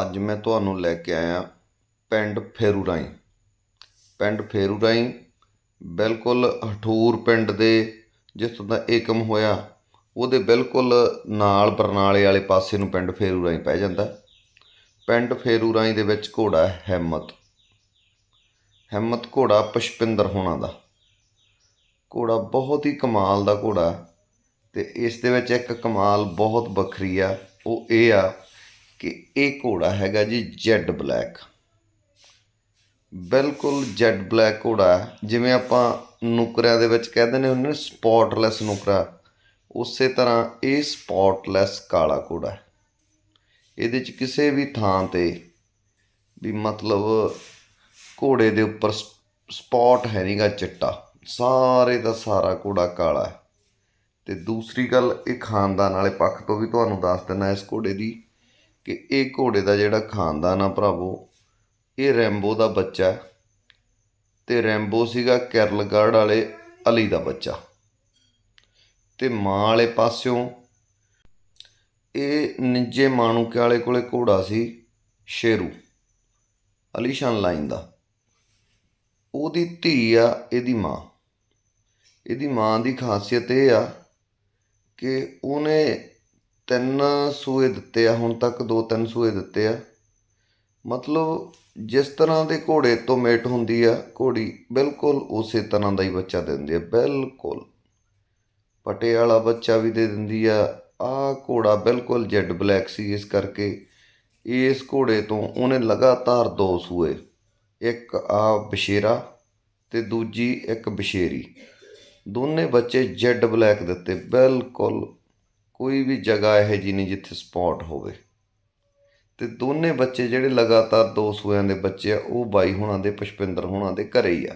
ਅੱਜ ਮੈਂ ਤੁਹਾਨੂੰ ਲੈ ਕੇ ਆਇਆ ਪਿੰਡ ਫੇਰੂਰਾਈ ਪਿੰਡ ਫੇਰੂਰਾਈ ਬਿਲਕੁਲ ਹਠੂਰ ਪਿੰਡ ਦੇ ਜਿਸ ਦਾ ਏਕਮ ਹੋਇਆ ਉਹਦੇ ਬਿਲਕੁਲ ਨਾਲ ਬਰਨਾਲੇ ਵਾਲੇ ਪਾਸੇ ਨੂੰ ਪਿੰਡ ਫੇਰੂਰਾਈ ਪੈ ਜਾਂਦਾ ਪਿੰਡ ਫੇਰੂਰਾਈ ਦੇ ਵਿੱਚ ਘੋੜਾ ਹਿੰਮਤ ਹਿੰਮਤ ਘੋੜਾ ਪਸ਼ਪਿੰਦਰ ਹੋਣਾ ਦਾ ਘੋੜਾ ਬਹੁਤ ਹੀ ਕਮਾਲ ਦਾ ਘੋੜਾ ਤੇ ਇਸ ਦੇ ਵਿੱਚ ਇੱਕ ਕਮਾਲ ਬਹੁਤ ਵੱਖਰੀ ਆ ਉਹ ਇਹ ਆ ਕਿ ਇਹ ਘੋੜਾ ਹੈਗਾ ਜੀ ਜੈਡ ਬਲੈਕ ਬਿਲਕੁਲ ਜੈਡ ਬਲੈਕ ਘੋੜਾ ਜਿਵੇਂ ਆਪਾਂ ਨੁਕਰਿਆਂ ਦੇ ਵਿੱਚ ਕਹਿੰਦੇ ਨੇ ਉਹਨਾਂ ਨੂੰ ਸਪੌਟਲੈਸ ਨੁਕਰਾ ਉਸੇ ਤਰ੍ਹਾਂ ਇਹ ਸਪੌਟਲੈਸ ਕਾਲਾ ਘੋੜਾ ਇਹਦੇ 'ਚ ਕਿਸੇ ਵੀ ਥਾਂ ਤੇ ਵੀ ਮਤਲਬ ਘੋੜੇ ਦੇ ਉੱਪਰ ਸਪੌਟ ਹੈ ਨਹੀਂਗਾ ਚਿੱਟਾ ਸਾਰੇ ਦਾ ਸਾਰਾ ਘੋੜਾ ਕਾਲਾ ਹੈ ਤੇ ਦੂਸਰੀ ਗੱਲ ਇਹ ਖਾਨਦਾਨ ਵਾਲੇ ਪੱਖ ਤੋਂ ਵੀ ਤੁਹਾਨੂੰ ਦੱਸ ਦਿੰਦਾ ਇਸ ਘੋੜੇ ਦੀ ਕਿ ਇਹ ਘੋੜੇ ਦਾ ਜਿਹੜਾ ਖਾਨਦਾਨ ਆ ਭਰਾਵੋ ਇਹ ਰੈਂਬੋ ਦਾ ਬੱਚਾ ਤੇ ਰੈਂਬੋ ਸੀਗਾ ਕਿਰਲਗੜ੍ਹ ਵਾਲੇ ਅਲੀ ਦਾ ਬੱਚਾ ਤੇ ਮਾਂ ਵਾਲੇ ਪਾਸਿਓਂ ਇਹ ਨਿੱਜੇ ਮਾਣੂਕੇ ਵਾਲੇ ਕੋਲੇ ਘੋੜਾ ਸੀ ਸ਼ੇਰੂ ਅਲੀਸ਼ਾਨ ਲਾਈਨ ਦਾ ਉਹਦੀ ਧੀ ਆ ਇਹਦੀ ਮਾਂ ਇਹਦੀ ਮਾਂ ਦੀ ਖਾਸੀਅਤ ਇਹ ਆ ਕਿ ਉਹਨੇ ਤਿੰਨ ਸੂਏ ਦਿੱਤੇ ਆ ਹੁਣ ਤੱਕ ਦੋ ਤਿੰਨ ਸੂਏ ਦਿੱਤੇ ਆ ਮਤਲਬ ਜਿਸ ਤਰ੍ਹਾਂ ਦੇ ਘੋੜੇ ਤੋਂ ਮੇਟ ਹੁੰਦੀ ਆ ਘੋੜੀ ਬਿਲਕੁਲ ਉਸੇ ਤਰ੍ਹਾਂ ਦਾ ਹੀ ਬੱਚਾ ਦਿੰਦੀ ਆ ਬਿਲਕੁਲ ਪਟੇ ਵਾਲਾ ਬੱਚਾ ਵੀ ਦੇ ਦਿੰਦੀ ਆ ਆ ਘੋੜਾ ਬਿਲਕੁਲ ਜੈਡ ਬਲੈਕ ਸੀ ਇਸ ਕਰਕੇ ਇਸ ਘੋੜੇ ਤੋਂ ਉਹਨੇ ਲਗਾਤਾਰ ਦੋ ਸੂਏ ਇੱਕ ਆ ਬਸ਼ੇਰਾ ਤੇ ਦੂਜੀ ਇੱਕ ਬਸ਼ੇਰੀ ਦੋਨੇ ਬੱਚੇ ਜੈਡ ਬਲੈਕ ਦਿੱਤੇ ਬਿਲਕੁਲ ਕੋਈ ਵੀ ਜਗ੍ਹਾ ਇਹ ਜੀ ਨਹੀਂ ਜਿੱਥੇ ਸਪੌਟ ਹੋਵੇ ਤੇ ਦੋਨੇ ਬੱਚੇ ਜਿਹੜੇ ਲਗਾਤਾਰ ਦੋ ਸੂਆਂ ਦੇ ਬੱਚੇ ਆ ਉਹ ਬਾਈ ਹੁਣਾਂ ਦੇ ਪੁਸ਼ਪਿੰਦਰ ਹੁਣਾਂ ਦੇ ਘਰੇ ਹੀ ਆ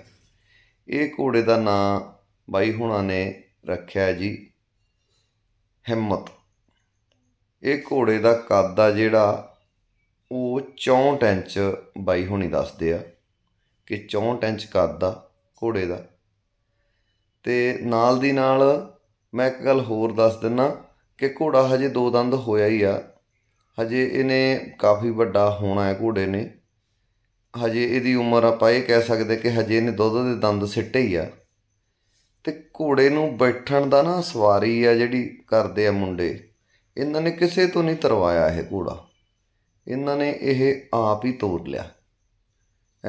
ਇਹ ਘੋੜੇ ਦਾ ਨਾਂ ਬਾਈ ਹੁਣਾਂ ਨੇ ਰੱਖਿਆ ਜੀ ਹਿੰਮਤ ਇਹ ਘੋੜੇ ਦਾ ਕੱਦ ਆ ਜਿਹੜਾ ਉਹ 64 ਇੰਚ ਬਾਈ ਹੁਣੀ ਦੱਸਦੇ ਆ ਕਿ 64 ਇੰਚ ਕੱਦ ਆ ਘੋੜੇ ਦਾ ਤੇ ਨਾਲ ਦੀ ਨਾਲ ਮੈਂ ਇੱਕ ਗੱਲ ਹੋਰ ਦੱਸ ਦਿੰਨਾ ਕਿ ਘੋੜਾ ਹਜੇ ਦੋ ਦੰਦ ਹੋਇਆ ਹੀ ਆ ਹਜੇ ਇਹਨੇ ਕਾਫੀ ਵੱਡਾ ਹੋਣਾ ਹੈ ਘੋੜੇ ਨੇ ਹਜੇ ਇਹਦੀ ਉਮਰ ਆਪਾਂ ਇਹ ਕਹਿ ਸਕਦੇ ਕਿ ਹਜੇ ਇਹਨੇ ਦੁੱਧ ਦੇ ਦੰਦ ਸਿੱਟੇ ਹੀ ਆ ਤੇ ਘੋੜੇ ਨੂੰ ਬੈਠਣ ਦਾ ਨਾ ਸਵਾਰੀ ਆ ਜਿਹੜੀ ਕਰਦੇ ਆ ਮੁੰਡੇ ਇਹਨਾਂ ਨੇ ਕਿਸੇ ਤੋਂ ਨਹੀਂ ਤਰਵਾਇਆ ਇਹ ਘੋੜਾ ਇਹਨਾਂ ਨੇ ਇਹ ਆਪ ਹੀ ਤੋੜ ਲਿਆ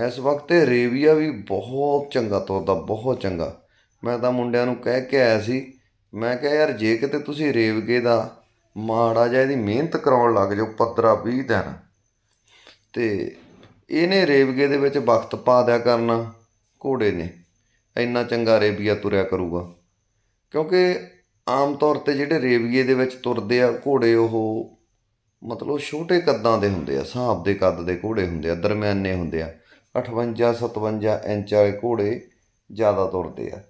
ਇਸ ਵਕਤ ਰੇਵੀਆ ਵੀ ਬਹੁਤ ਚੰਗਾ ਤੋਰਦਾ ਬਹੁਤ ਚੰਗਾ ਮੈਂ ਤਾਂ ਮੁੰਡਿਆਂ ਨੂੰ ਕਹਿ ਕੇ ਆਇਆ ਸੀ ਮੈਂ ਕਿਹਾ ਯਾਰ ਜੇ ਕਿਤੇ ਤੁਸੀਂ ਰੇਵਗੇ ਦਾ ਮਾੜਾ ਜਾਂ ਇਹਦੀ ਮਿਹਨਤ ਕਰਾਉਣ ਲੱਗ ਜਾਓ ਪੱਤਰਾ 20 ਦਿਨ ਤੇ ਇਹਨੇ ਰੇਵਗੇ ਦੇ ਵਿੱਚ ਵਕਤ ਪਾ ਦਿਆ ਕਰਨਾ ਘੋੜੇ ਨੇ ਇੰਨਾ ਚੰਗਾ ਰੇਬੀਆ ਤੁਰਿਆ ਕਰੂਗਾ ਕਿਉਂਕਿ ਆਮ ਤੌਰ ਤੇ ਜਿਹੜੇ ਰੇਬੀਏ ਦੇ ਵਿੱਚ ਤੁਰਦੇ ਆ ਘੋੜੇ ਉਹ ਮਤਲਬ ਛੋਟੇ ਕੱਦਾਂ ਦੇ ਹੁੰਦੇ ਆ ਹਿਸਾਬ ਦੇ ਕੱਦ ਦੇ ਘੋੜੇ ਹੁੰਦੇ ਆ ਦਰਮਿਆਨੇ ਹੁੰਦੇ ਆ 58 57 ਇੰਚ ਵਾਲੇ ਘੋੜੇ ਜ਼ਿਆਦਾ ਤੁਰਦੇ ਆ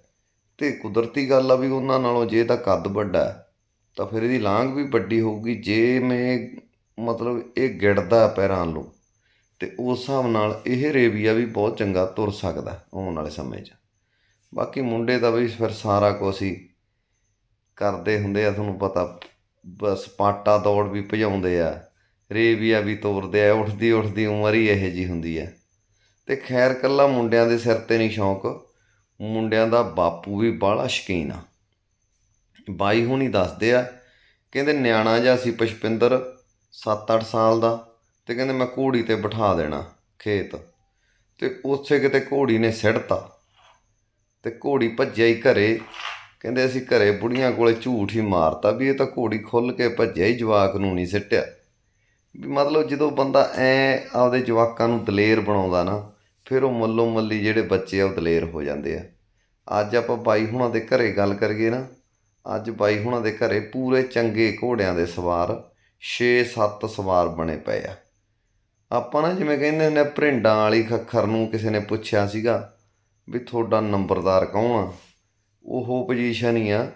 ਤੇ ਕੁਦਰਤੀ ਗੱਲ ਆ ਵੀ ਉਹਨਾਂ ਨਾਲੋਂ ਜੇ ਤਾਂ ਕੱਦ ਵੱਡਾ ਤਾਂ ਫਿਰ ਇਹਦੀ ਲਾਂਗ ਵੀ ਵੱਡੀ ਹੋਊਗੀ ਜੇ ਮੈਂ ਮਤਲਬ ਇਹ ਗਿੜਦਾ ਪੈਰਾਂ ਨੂੰ ਤੇ ਉਸ ਹਿਸਾਬ ਨਾਲ ਇਹ ਰੇਵੀਆ ਵੀ ਬਹੁਤ ਚੰਗਾ ਤੁਰ ਸਕਦਾ ਆਉਣ ਵਾਲੇ ਸਮੇਂ 'ਚ ਬਾਕੀ ਮੁੰਡੇ ਦਾ ਵੀ ਫਿਰ ਸਾਰਾ ਕੁਝ ਹੀ ਕਰਦੇ ਹੁੰਦੇ ਆ ਤੁਹਾਨੂੰ ਪਤਾ ਬਸ ਪਾਟਾ ਦੌੜ ਵੀ ਭਜਾਉਂਦੇ ਆ ਰੇਵੀਆ ਵੀ ਤੋਰਦੇ ਆ ਉੱਠਦੀ ਉੱਠਦੀ ਉਮਰ ਹੀ ਇਹੋ ਜੀ ਹੁੰਦੀ ਆ ਤੇ ਖੈਰ ਕੱਲਾ ਮੁੰਡਿਆਂ ਦੇ ਸਿਰ ਤੇ ਨਹੀਂ ਸ਼ੌਂਕ ਮੁੰਡਿਆਂ ਦਾ ਬਾਪੂ ਵੀ ਬਾਲਾ ਸ਼ਕੀਨ ਆ ਬਾਈ ਹੁਣੀ ਦੱਸਦੇ ਆ ਕਹਿੰਦੇ ਨਿਆਣਾ ਜਿਹਾ ਸੀ ਪਸ਼ਪਿੰਦਰ 7-8 ਸਾਲ ਦਾ ਤੇ ਕਹਿੰਦੇ ਮੈਂ ਘੋੜੀ ਤੇ ਬਿਠਾ ਦੇਣਾ ਖੇਤ ਤੇ ਉੱਥੇ ਕਿਤੇ ਘੋੜੀ ਨੇ ਸਿੜਤਾ ਤੇ ਘੋੜੀ ਭੱਜਿਆ ਹੀ ਘਰੇ ਕਹਿੰਦੇ ਅਸੀਂ ਘਰੇ ਬੁੜੀਆਂ ਕੋਲੇ ਝੂਠ ਹੀ ਮਾਰਤਾ ਵੀ ਇਹ ਤਾਂ ਘੋੜੀ ਖੁੱਲ ਕੇ ਭੱਜਿਆ ਹੀ ਜਵਾਕ ਨੂੰ ਨਹੀਂ ਸਿੱਟਿਆ ਵੀ ਮਤਲਬ ਜਦੋਂ ਬੰਦਾ ਐ ਆਪਦੇ ਜਵਾਕਾਂ ਨੂੰ ਦਲੇਰ ਬਣਾਉਂਦਾ ਨਾ ਫਿਰ ਉਹ ਮੱਲੋ ਮੱਲੀ ਜਿਹੜੇ ਬੱਚੇ ਆ ਉਹ ਦਲੇਰ ਹੋ ਜਾਂਦੇ ਆ ਅੱਜ ਆਪਾਂ ਬਾਈ ਹੁਣਾਂ ਦੇ ਘਰੇ ਗੱਲ ਕਰੀਏ ਨਾ ਅੱਜ ਬਾਈ ਹੁਣਾਂ ਦੇ ਘਰੇ ਪੂਰੇ ਚੰਗੇ ਘੋੜਿਆਂ ਦੇ ਸਵਾਰ 6-7 ਸਵਾਰ ਬਣੇ ਪਏ ਆ ਆਪਾਂ ਨਾ ਜਿਵੇਂ ਕਹਿੰਦੇ ਨੇ ਪ੍ਰਿੰਡਾਂ ਵਾਲੀ ਖੱਖਰ ਨੂੰ ਕਿਸੇ ਨੇ ਪੁੱਛਿਆ ਸੀਗਾ ਵੀ ਤੁਹਾਡਾ ਨੰਬਰਦਾਰ ਕੌਣ ਆ ਉਹ ਪੋਜੀਸ਼ਨ ਹੀ ਆ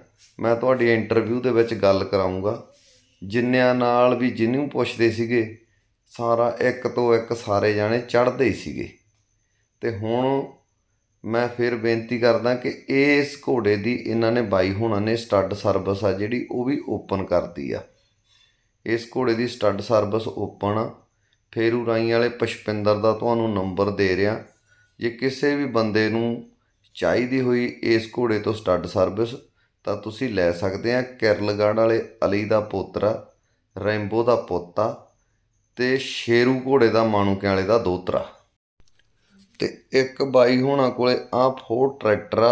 ਮੈਂ ਤੁਹਾਡੀ ਇੰਟਰਵਿਊ ਦੇ ਵਿੱਚ ਗੱਲ ਕਰਾਉਂਗਾ ਜਿੰਨਿਆਂ ਨਾਲ ਵੀ ਜਿੰਨੂੰ ਪੁੱਛਦੇ ਸੀਗੇ ਸਾਰਾ ਇੱਕ ਤੋਂ ਇੱਕ ਸਾਰੇ ਜਾਣੇ ਚੜਦੇ ਸੀਗੇ ਤੇ ਹੁਣ ਮੈਂ ਫਿਰ ਬੇਨਤੀ ਕਰਦਾ ਕਿ ਇਸ ਘੋੜੇ ਦੀ ਇਹਨਾਂ ਨੇ ਬਾਈ ਹੋਣਾ ਨੇ ਸਟੱਡ ਸਰਵਿਸ ਆ ਜਿਹੜੀ ਉਹ ਵੀ ਓਪਨ ਕਰਦੀ ਆ ਇਸ ਘੋੜੇ ਦੀ stud service open Pheru Rai ਵਾਲੇ ਪਸ਼ਪਿੰਦਰ ਦਾ ਤੁਹਾਨੂੰ ਨੰਬਰ ਦੇ ਰਿਹਾ ਜੇ ਕਿਸੇ ਵੀ ਬੰਦੇ ਨੂੰ ਚਾਹੀਦੀ ਹੋਈ ਇਸ ਘੋੜੇ ਤੋਂ ਸਟੱਡ ਸਰਵਿਸ ਤਾਂ ਤੁਸੀਂ ਲੈ ਸਕਦੇ ਆ ਕਿਰਲਗੜ ਵਾਲੇ ਅਲੀ ਦਾ ਪੋਤਰਾ ਰੈਂਬੋ ਦਾ ਪੋਤਾ ਤੇ ਸ਼ੇਰੂ ਘੋੜੇ ਦਾ ਮਾਨੂਕੇ ਵਾਲੇ ਦਾ ਦੋਤਰਾ ਤੇ ਇੱਕ ਬਾਈ ਹੋਣਾ ਕੋਲੇ ਆ ਫੋਰ ਟਰੈਕਟਰ ਆ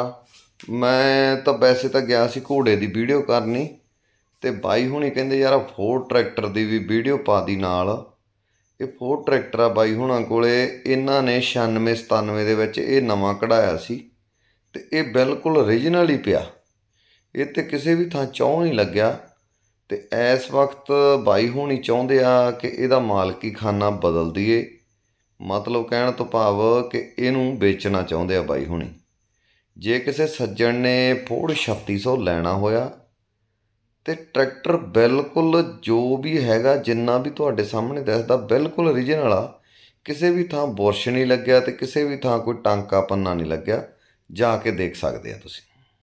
ਮੈਂ ਤਾਂ ਵੈਸੇ ਤਾਂ ਗਿਆ ਸੀ ਘੋੜੇ ਦੀ ਵੀਡੀਓ ਕਰਨੀ ਤੇ ਬਾਈ ਹੁਣੀ ਕਹਿੰਦੇ ਯਾਰ ਫੋਰ ਟਰੈਕਟਰ ਦੀ ਵੀ ਵੀਡੀਓ ਪਾ ਦੀ ਨਾਲ ਇਹ ਫੋਰ ਟਰੈਕਟਰ ਆ ਬਾਈ ਹੋਣਾ ਕੋਲੇ ਇਹਨਾਂ ਨੇ 96 97 ਦੇ ਵਿੱਚ ਇਹ ਨਵਾਂ ਕਢਾਇਆ ਸੀ ਤੇ ਇਹ ਬਿਲਕੁਲ origignal ਹੀ ਪਿਆ ਇਹ ਤੇ ਕਿਸੇ ਵੀ ਥਾਂ ਚੌਂ ਨਹੀਂ ਲੱਗਿਆ ਤੇ ਇਸ ਵਕਤ ਬਾਈ ਹੁਣੀ ਚਾਹੁੰਦੇ ਆ ਕਿ ਇਹਦਾ ਮਾਲਕੀ ਖਾਨਾ ਬਦਲ ਦਈਏ ਮਤਲਬ ਕਹਿਣ ਤੋਂ ਭਾਵ ਕਿ ਇਹਨੂੰ ਵੇਚਣਾ ਚਾਹੁੰਦੇ ਆ ਬਾਈ ਹੁਣੀ ਜੇ ਕਿਸੇ ਸੱਜਣ ਨੇ ਫੋੜ 3600 ਲੈਣਾ ਹੋਇਆ ਤੇ ਟਰੈਕਟਰ ਬਿਲਕੁਲ ਜੋ ਵੀ ਹੈਗਾ ਜਿੰਨਾ ਵੀ ਤੁਹਾਡੇ ਸਾਹਮਣੇ ਦਿਸਦਾ ਬਿਲਕੁਲ origignal ਆ ਕਿਸੇ ਵੀ ਥਾਂ ਬੁਰਸ਼ ਨਹੀਂ ਲੱਗਿਆ ਤੇ ਕਿਸੇ ਵੀ ਥਾਂ ਕੋਈ ਟਾਂਕਾ ਪੰਨਾ ਨਹੀਂ ਲੱਗਿਆ ਜਾ ਕੇ ਦੇਖ ਸਕਦੇ ਆ ਤੁਸੀਂ